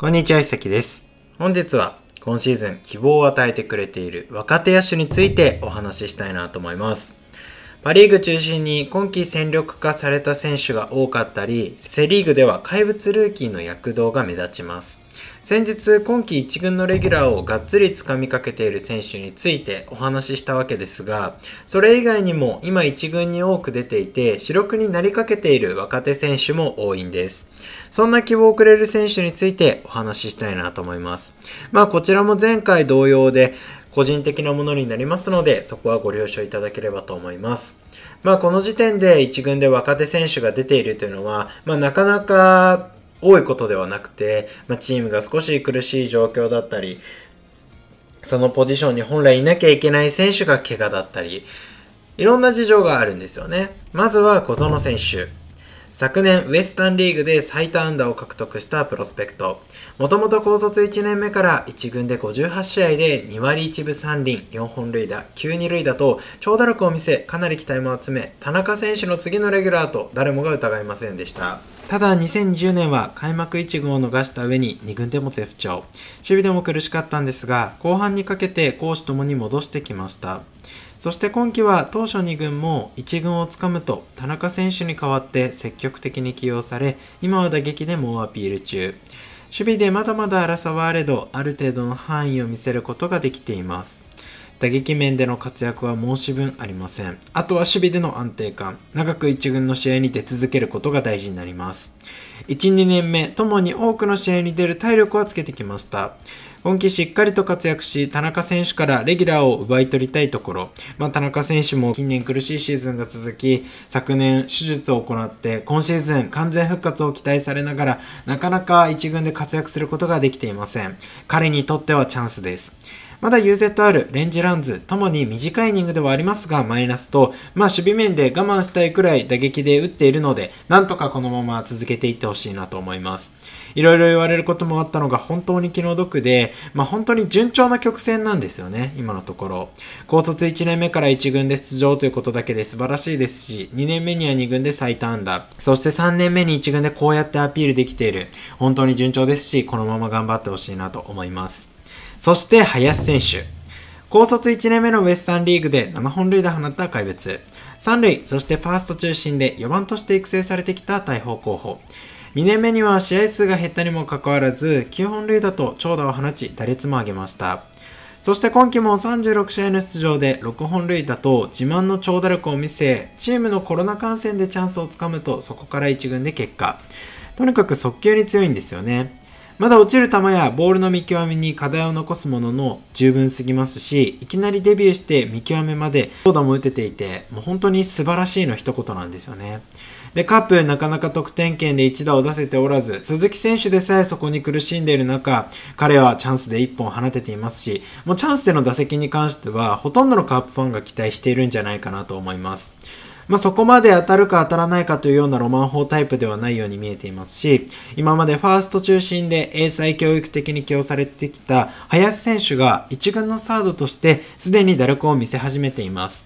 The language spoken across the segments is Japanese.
こんにちは、石崎です。本日は今シーズン希望を与えてくれている若手野手についてお話ししたいなと思います。パ・リーグ中心に今季戦力化された選手が多かったり、セ・リーグでは怪物ルーキーの躍動が目立ちます。先日今季1軍のレギュラーをがっつりつかみかけている選手についてお話ししたわけですがそれ以外にも今1軍に多く出ていて主力になりかけている若手選手も多いんですそんな希望をくれる選手についてお話ししたいなと思いますまあこちらも前回同様で個人的なものになりますので、そこはご了承いただければと思います。まあ、この時点で1軍で若手選手が出ているというのは、まあ、なかなか多いことではなくて、まあ、チームが少し苦しい状況だったり、そのポジションに本来いなきゃいけない選手が怪我だったり、いろんな事情があるんですよね。まずは小園選手。昨年、ウエスタンリーグで最多安打を獲得したプロスペクト。もともと高卒1年目から1軍で58試合で2割1分3厘、4本塁打、9二塁打と長打力を見せ、かなり期待も集め、田中選手の次のレギュラーと誰もが疑いませんでした。ただ2010年は開幕1軍を逃した上に2軍でも絶不調。守備でも苦しかったんですが、後半にかけて攻守ともに戻してきました。そして今季は当初2軍も1軍をつかむと田中選手に代わって積極的に起用され今は打撃で猛アピール中守備でまだまだ荒さはあれどある程度の範囲を見せることができています打撃面での活躍は申し分ありませんあとは守備での安定感長く1軍の試合に出続けることが大事になります12年目ともに多くの試合に出る体力はつけてきました今季しっかりと活躍し、田中選手からレギュラーを奪い取りたいところ、まあ、田中選手も近年苦しいシーズンが続き、昨年手術を行って、今シーズン完全復活を期待されながら、なかなか1軍で活躍することができていません。彼にとってはチャンスです。まだ UZR、レンジランズともに短いイニングではありますが、マイナスと、まあ、守備面で我慢したいくらい打撃で打っているので、なんとかこのまま続けていってほしいなと思います。いろいろ言われることもあったのが本当に気の毒で、まあ、本当に順調な曲線なんですよね、今のところ。高卒1年目から1軍で出場ということだけで素晴らしいですし、2年目には2軍で最多安打、そして3年目に1軍でこうやってアピールできている、本当に順調ですし、このまま頑張ってほしいなと思います。そして林選手。高卒1年目のウエスタンリーグで7本塁打放った怪物。三塁、そしてファースト中心で4番として育成されてきた大砲候補。2年目には試合数が減ったにもかかわらず、9本塁打と長打を放ち、打率も上げました。そして今季も36試合の出場で6本塁打と自慢の長打力を見せ、チームのコロナ感染でチャンスをつかむとそこから1軍で結果。とにかく速球に強いんですよね。まだ落ちる球やボールの見極めに課題を残すものの十分すぎますし、いきなりデビューして見極めまで長打も打てていて、もう本当に素晴らしいの一言なんですよね。で、カップなかなか得点圏で一打を出せておらず、鈴木選手でさえそこに苦しんでいる中、彼はチャンスで一本放てていますし、もうチャンスでの打席に関しては、ほとんどのカープファンが期待しているんじゃないかなと思います。まあ、そこまで当たるか当たらないかというようなロマン法タイプではないように見えていますし、今までファースト中心で英才教育的に起用されてきた林選手が一軍のサードとしてすでに打力を見せ始めています。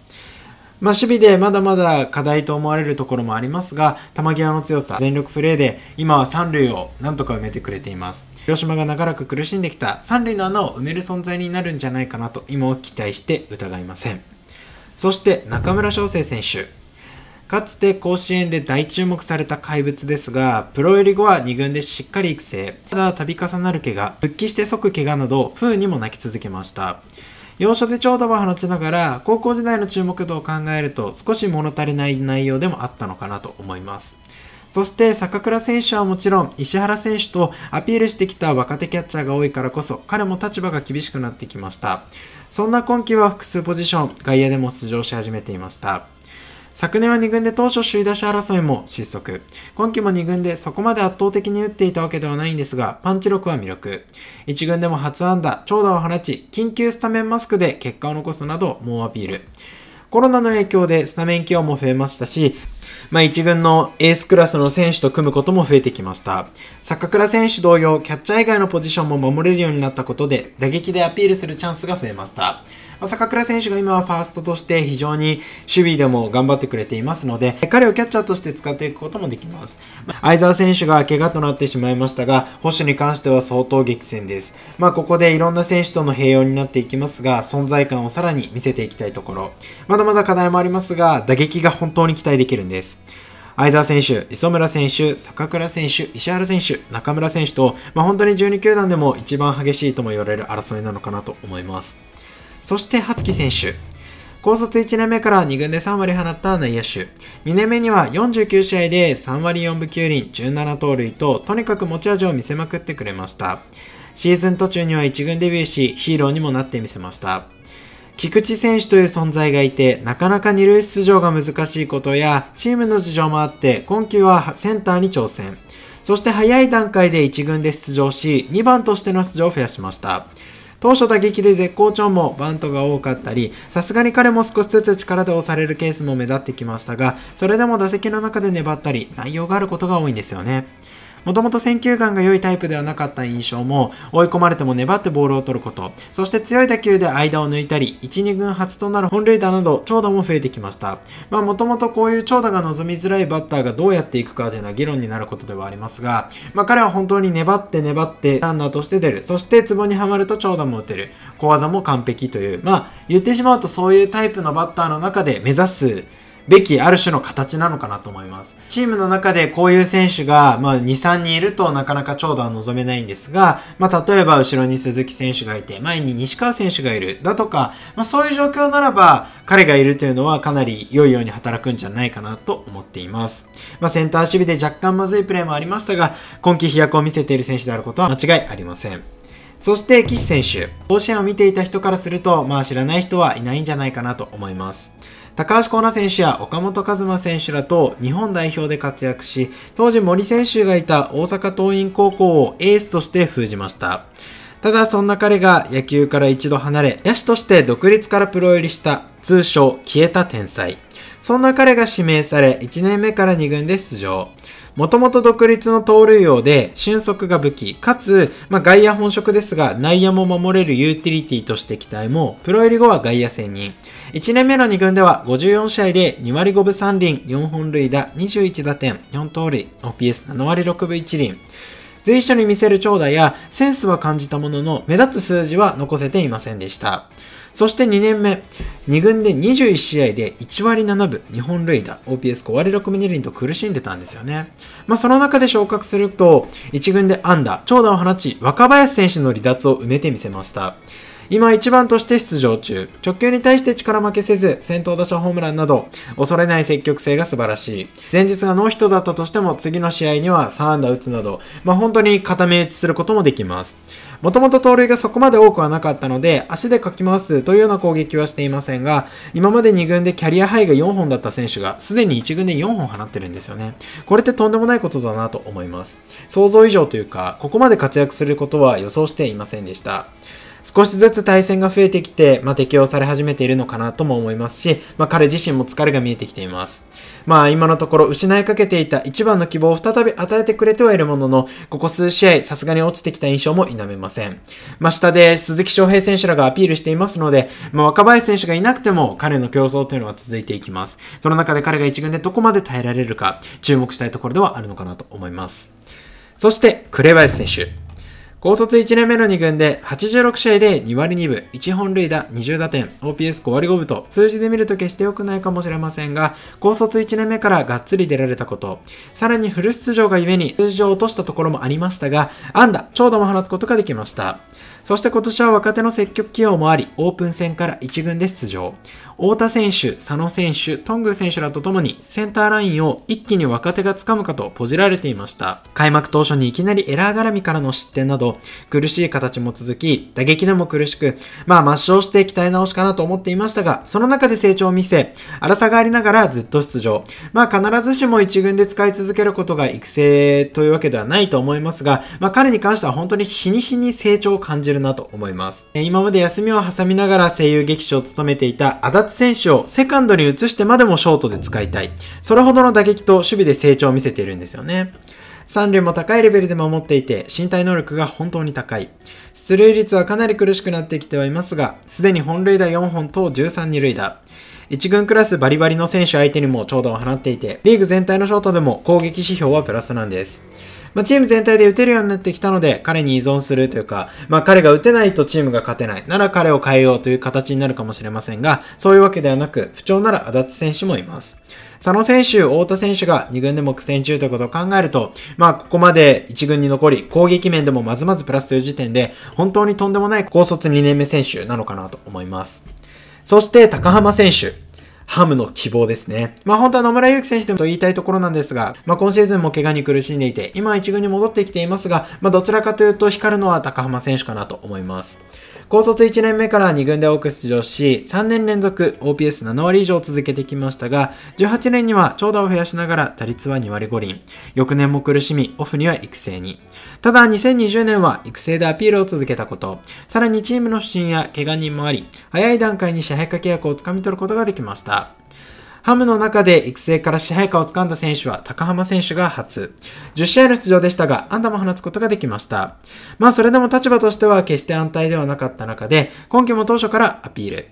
まあ、守備でまだまだ課題と思われるところもありますが、球際の強さ、全力プレーで、今は三塁をなんとか埋めてくれています。広島が長らく苦しんできた三塁の穴を埋める存在になるんじゃないかなと、今を期待して疑いません。そして、中村翔成選手。かつて甲子園で大注目された怪物ですが、プロ入り後は2軍でしっかり育成、ただ度重なる怪我、復帰して即怪我など、不運にも泣き続けました。要所で長打を放ちながら、高校時代の注目度を考えると少し物足りない内容でもあったのかなと思います。そして坂倉選手はもちろん石原選手とアピールしてきた若手キャッチャーが多いからこそ彼も立場が厳しくなってきました。そんな今季は複数ポジション、外野でも出場し始めていました。昨年は2軍で当初首位打者争いも失速。今季も2軍でそこまで圧倒的に打っていたわけではないんですが、パンチ力は魅力。1軍でも初安打、長打を放ち、緊急スタメンマスクで結果を残すなど猛アピール。コロナの影響でスタメン起用も増えましたし、まあ、1軍のエースクラスの選手と組むことも増えてきました。坂倉選手同様、キャッチャー以外のポジションも守れるようになったことで、打撃でアピールするチャンスが増えました。ま坂倉選手が今はファーストとして非常に守備でも頑張ってくれていますので、彼をキャッチャーとして使っていくこともできます。相澤選手が怪我となってしまいましたが、保守に関しては相当激戦です。まあ、ここでいろんな選手との併用になっていきますが、存在感をさらに見せていきたいところ。まだまだ課題もありますが、打撃が本当に期待できるんです。相澤選手、磯村選手、坂倉選手、石原選手、中村選手と、まあ、本当に12球団でも一番激しいとも言われる争いなのかなと思います。そして、初木選手。高卒1年目から2軍で3割放った内野手。2年目には49試合で3割4分9厘、17盗塁と、とにかく持ち味を見せまくってくれました。シーズン途中には1軍デビューし、ヒーローにもなってみせました。菊池選手という存在がいて、なかなか二塁出場が難しいことや、チームの事情もあって、今季はセンターに挑戦。そして早い段階で1軍で出場し、2番としての出場を増やしました。当初打撃で絶好調もバントが多かったり、さすがに彼も少しずつ力で押されるケースも目立ってきましたが、それでも打席の中で粘ったり、内容があることが多いんですよね。もともと選球眼が良いタイプではなかった印象も、追い込まれても粘ってボールを取ること、そして強い打球で間を抜いたり、1、2軍初となる本塁打など、長打も増えてきました。まあ、もともとこういう長打が望みづらいバッターがどうやっていくかというのは議論になることではありますが、まあ、彼は本当に粘って粘ってランナーとして出る、そしてツボにはまると長打も打てる、小技も完璧という、まあ、言ってしまうとそういうタイプのバッターの中で目指すべきある種の形なのかなと思います。チームの中でこういう選手が、まあ、2、3人いるとなかなか長打は望めないんですが、まあ、例えば後ろに鈴木選手がいて、前に西川選手がいるだとか、まあ、そういう状況ならば、彼がいるというのはかなり良いように働くんじゃないかなと思っています。まあ、センター守備で若干まずいプレーもありましたが、今季飛躍を見せている選手であることは間違いありません。そして岸選手、甲子園を見ていた人からすると、まあ知らない人はいないんじゃないかなと思います。高橋光成選手や岡本和真選手らと日本代表で活躍し、当時森選手がいた大阪桐蔭高校をエースとして封じました。ただそんな彼が野球から一度離れ、野手として独立からプロ入りした通称消えた天才。そんな彼が指名され、1年目から2軍で出場。もともと独立の盗塁王で、俊足が武器、かつ、まあ、外野本職ですが、内野も守れるユーティリティとして期待も、プロ入り後は外野専任。1年目の2軍では54試合で2割5分3厘、4本塁打、21打点、4盗塁、OPS7 割6分1厘。随所に見せる長打やセンスは感じたものの目立つ数字は残せていませんでした。そして2年目、2軍で21試合で1割7分、2本塁打、OPS5 割6分2厘と苦しんでたんですよね。まあその中で昇格すると、1軍で安打、長打を放ち、若林選手の離脱を埋めてみせました。今1番として出場中。直球に対して力負けせず、先頭打者ホームランなど、恐れない積極性が素晴らしい。前日がノーヒットだったとしても、次の試合には3安打打つなど、まあ、本当に固め打ちすることもできます。もともと盗塁がそこまで多くはなかったので、足でかき回すというような攻撃はしていませんが、今まで2軍でキャリアハイが4本だった選手が、すでに1軍で4本放ってるんですよね。これってとんでもないことだなと思います。想像以上というか、ここまで活躍することは予想していませんでした。少しずつ対戦が増えてきて、まあ、適用され始めているのかなとも思いますし、まあ、彼自身も疲れが見えてきています。まあ今のところ失いかけていた一番の希望を再び与えてくれてはいるものの、ここ数試合さすがに落ちてきた印象も否めません。まあ、下で鈴木翔平選手らがアピールしていますので、まあ、若林選手がいなくても彼の競争というのは続いていきます。その中で彼が一軍でどこまで耐えられるか注目したいところではあるのかなと思います。そして紅林選手。高卒1年目の2軍で86試合で2割2分、1本塁打、20打点、OPS5 割5分と数字で見ると決して良くないかもしれませんが、高卒1年目からがっつり出られたこと、さらにフル出場がゆえに数字を落としたところもありましたが、安打、長打も放つことができました。そして今年は若手の積極起用もあり、オープン戦から1軍で出場。太田選手、佐野選手、トング選手らとともにセンターラインを一気に若手が掴むかとポジられていました。開幕当初にいきなりエラー絡みからの失点など苦しい形も続き、打撃でも苦しく、まあ抹消して鍛え直しかなと思っていましたが、その中で成長を見せ、荒さがありながらずっと出場。まあ必ずしも1軍で使い続けることが育成というわけではないと思いますが、まあ彼に関しては本当に日に日に成長を感じるるなと思います。今まで休みを挟みながら声優劇場を務めていた足立選手をセカンドに移してまでもショートで使いたい。それほどの打撃と守備で成長を見せているんですよね。三塁も高いレベルで守っていて、身体能力が本当に高い。出塁率はかなり苦しくなってきてはいますが、すでに本塁打4本と13二塁打。1軍クラスバリバリの選手相手にも長打を放っていて、リーグ全体のショートでも攻撃指標はプラスなんです。まあ、チーム全体で打てるようになってきたので、彼に依存するというか、まあ、彼が打てないとチームが勝てない。なら彼を変えようという形になるかもしれませんが、そういうわけではなく、不調なら足立選手もいます。佐野選手、太田選手が2軍でも苦戦中ということを考えると、まあ、ここまで1軍に残り、攻撃面でもまずまずプラスという時点で、本当にとんでもない高卒2年目選手なのかなと思います。そして、高浜選手。ハムの希望ですね。まあ本当は野村祐希選手でもと言いたいところなんですが、まあ今シーズンも怪我に苦しんでいて、今1軍に戻ってきていますが、まあどちらかというと光るのは高浜選手かなと思います。高卒1年目から2軍で多く出場し、3年連続 OPS7 割以上続けてきましたが、18年には長打を増やしながら打率は2割5厘。翌年も苦しみ、オフには育成に。ただ、2020年は育成でアピールを続けたこと、さらにチームの不振や怪我人もあり、早い段階に支配下契約をつかみ取ることができました。ハムの中で育成から支配下をつかんだ選手は高浜選手が初。10試合の出場でしたが、安打も放つことができました。まあそれでも立場としては決して安泰ではなかった中で、今季も当初からアピール。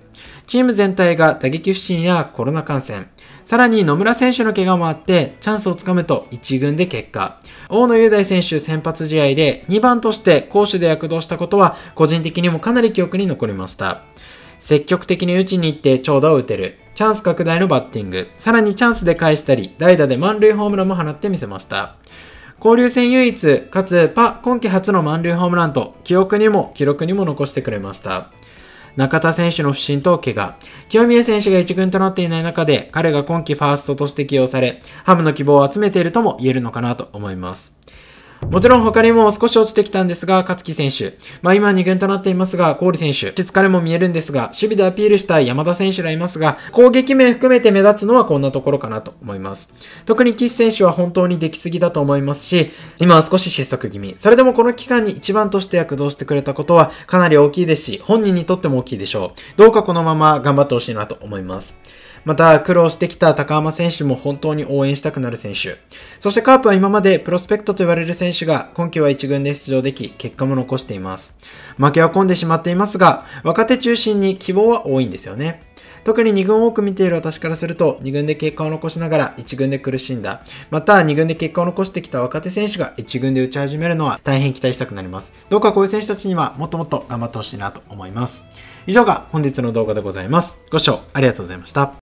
チーム全体が打撃不振やコロナ感染、さらに野村選手の怪我もあってチャンスをつかむと1軍で結果。大野雄大選手先発試合で2番として攻守で躍動したことは個人的にもかなり記憶に残りました。積極的に打ちに行って長打を打てる。チャンス拡大のバッティング。さらにチャンスで返したり、代打で満塁ホームランも放ってみせました。交流戦唯一、かつパ今季初の満塁ホームランと、記憶にも記録にも残してくれました。中田選手の不振と怪我。清宮選手が一軍となっていない中で、彼が今季ファーストとして起用され、ハムの希望を集めているとも言えるのかなと思います。もちろん他にも少し落ちてきたんですが、勝木選手。まあ今2軍となっていますが、郡選手。疲れも見えるんですが、守備でアピールしたい山田選手らいますが、攻撃面含めて目立つのはこんなところかなと思います。特に岸選手は本当に出来すぎだと思いますし、今は少し失速気味。それでもこの期間に一番として躍動してくれたことはかなり大きいですし、本人にとっても大きいでしょう。どうかこのまま頑張ってほしいなと思います。また、苦労してきた高浜選手も本当に応援したくなる選手。そしてカープは今までプロスペクトと言われる選手が今季は1軍で出場でき、結果も残しています。負けは込んでしまっていますが、若手中心に希望は多いんですよね。特に2軍を多く見ている私からすると、2軍で結果を残しながら1軍で苦しんだ。また、2軍で結果を残してきた若手選手が1軍で打ち始めるのは大変期待したくなります。どうかこういう選手たちにはもっともっと頑張ってほしいなと思います。以上が本日の動画でございます。ご視聴ありがとうございました。